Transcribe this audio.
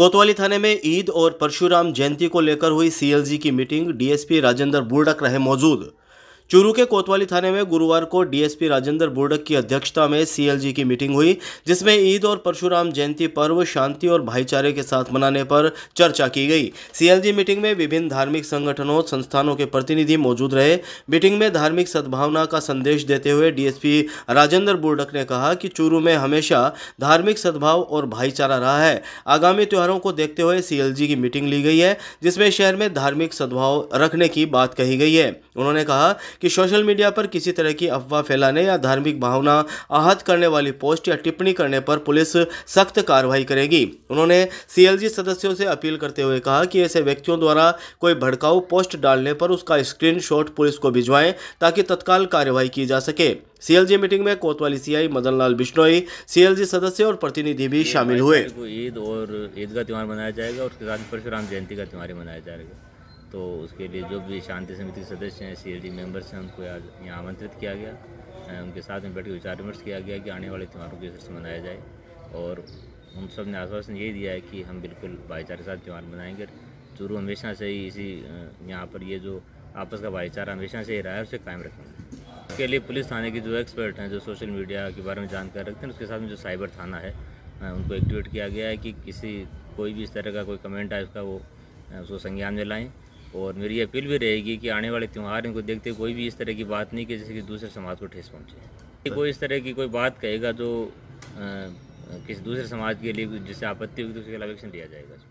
कोतवाली थाने में ईद और परशुराम जयंती को लेकर हुई सीएलजी की मीटिंग डीएसपी राजेंद्र बुर्डक रहे मौजूद चूरू के कोतवाली थाने में गुरुवार को डीएसपी राजेंद्र बोर्डक की अध्यक्षता में सीएलजी की मीटिंग हुई जिसमें ईद और परशुराम जयंती पर्व शांति और भाईचारे के साथ मनाने पर चर्चा की गई सीएलजी मीटिंग में विभिन्न धार्मिक संगठनों संस्थानों के प्रतिनिधि मौजूद रहे मीटिंग में धार्मिक सद्भावना का संदेश देते हुए डीएसपी राजेंद्र बोर्डक ने कहा कि चूरू में हमेशा धार्मिक सद्भाव और भाईचारा रहा है आगामी त्योहारों को देखते हुए सीएलजी की मीटिंग ली गई है जिसमें शहर में धार्मिक सद्भाव रखने की बात कही गई है उन्होंने कहा कि सोशल मीडिया पर किसी तरह की अफवाह फैलाने या धार्मिक भावना आहत करने वाली पोस्ट या टिप्पणी करने पर पुलिस सख्त कार्रवाई करेगी उन्होंने सीएलजी सदस्यों से अपील करते हुए कहा कि ऐसे व्यक्तियों द्वारा कोई भड़काऊ पोस्ट डालने पर उसका स्क्रीन पुलिस को भिजवाएं ताकि तत्काल कार्रवाई की जा सके सीएलजी मीटिंग में कोतवाली सीआई मदन लाल बिश्नोई सीएलजी सदस्य और प्रतिनिधि भी शामिल हुए ईद और ईद का त्यौहार मनाया जाएगा और परशुराम जयंती का त्यौहार मनाया जाएगा तो उसके लिए जो भी शांति समिति के सदस्य हैं सी एल डी मेम्बर्स हैं उनको आज यहाँ आमंत्रित किया गया उनके साथ में बैठ के विचार विमर्श किया गया कि आने वाले त्यौहारों के से मनाया जाए और उन सब ने आश्वासन यही दिया है कि हम बिल्कुल भाईचारे के साथ त्यौहार मनाएंगे चूरू हमेशा से ही इसी यहाँ पर ये जो आपस का भाईचारा हमेशा से ही रहा है उसे कायम रखेंगे उसके लिए पुलिस थाने के जो एक्सपर्ट हैं जो सोशल मीडिया के बारे में जानकारी रखते हैं उसके साथ में जो साइबर थाना है उनको एक्टिवेट किया गया है कि किसी कोई भी इस तरह का कोई कमेंट आए उसका वो उसको संज्ञान में लाएँ और मेरी अपील भी रहेगी कि आने वाले त्यौहार इनको देखते कोई भी इस तरह की बात नहीं कि जैसे कि दूसरे समाज को ठेस पहुँचे कोई इस तरह की कोई बात कहेगा जो किसी दूसरे समाज के लिए जिससे आपत्ति होगी तो उसके खिलाफ एक्शन लिया जाएगा